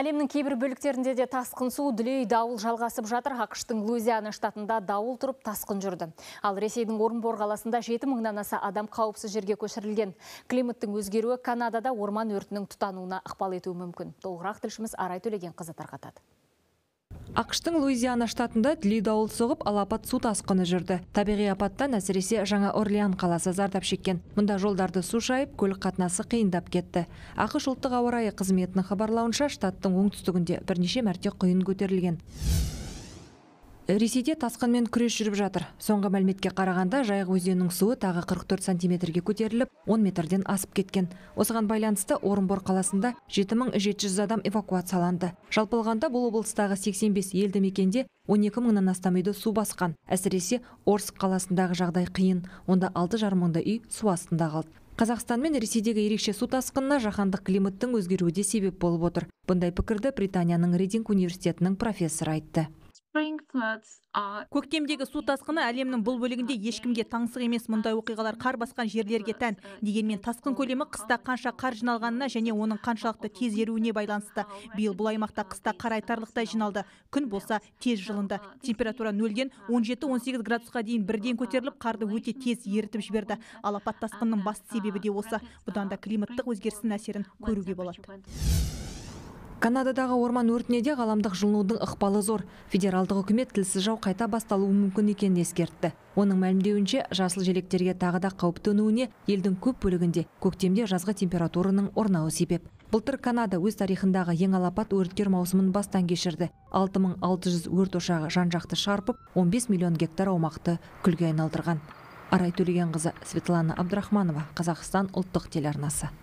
Әлемнің кейбір бөліктерінде де тасқын су дүлей дауыл жалғасып жатыр. Ақштың Луизиана штатында дауыл тұрып тасқын жүрді. Ал Ресейдің Орынбор қаласында 7 мыңнан аса адам қауіпсіз жерге көшірілген. Климаттың өзгеруі Канадада орман өртінің тұтануына ықпал етуі мүмкін. Толығырақ тілшіміз Арай Төлеген қызы тарқатады ақштың луизиана штатында дүлей дауыл соғып алапат су тасқыны жүрді табиғи апаттан әсіресе жаңа орлеан қаласы зардап шеккен мұнда жолдарды су шайып көлік қатынасы қиындап кетті ақш ұлттық ауа қызметінің хабарлауынша штаттың оңтүстігінде бірнеше мәрте құйын көтерілген Ресейде тасқынмен күрес жүріп жатыр. Соңғы мәліметке қарағанда жайық өзенінің суы тағы 44 сантиметрге көтеріліп, 10 метрден асып кеткен. Осыған байланысты Орынбор қаласында 7700 адам эвакуацияланды. Жалпылғанда бұл облыстағы 85 елді мекенде 12 мыңнан астам үйді су басқан. Әсіресе Орск қаласындағы жағдай қиын. Онда жарым мыңдай үй су астында қалды. Қазақстан мен Ресейдегі ерекше су тасқынына жаһандық климаттың өзгеруі де себеп болып отыр. Бұндай пікірді Британияның Рединг университетінің профессоры айтты көктемдегі су тасқыны әлемнің бұл бөлігінде ешкімге таңсық емес мұндай оқиғалар қар басқан жерлерге тән дегенмен тасқын көлемі қыста қанша қар жиналғанына және оның қаншалықты тез еруіне байланысты биыл бұл аймақта қыста қар айтарлықтай жиналды күн болса тез жылынды температура нөлден 17-18 градусқа дейін бірден көтеріліп қарды өте тез ерітіп жіберді алапат тасқынның басты себебі де осы бұдан да климаттық өзгерістің әсерін көруге болады Канададағы орман өртіне де ғаламдық жылынудың ықпалы зор. Федералдық үкімет тілсіз жау қайта басталуы мүмкін екенін ескертті. Оның мәлімдеуінше жасыл желектерге тағы да қауіп төнуіне елдің көп бөлігінде көктемде жазғы температураның орнауы себеп. Былтыр Канада өз тарихындағы ең алапат өрттер маусымын бастан кешірді. 6600 өрт ошағы жан жақты шарпып, 15 миллион гектар аумақты күлге айналдырған. Арай Төлегенқызы Светлана Абдрахманова, Қазақстан ұлттық телеарнасы.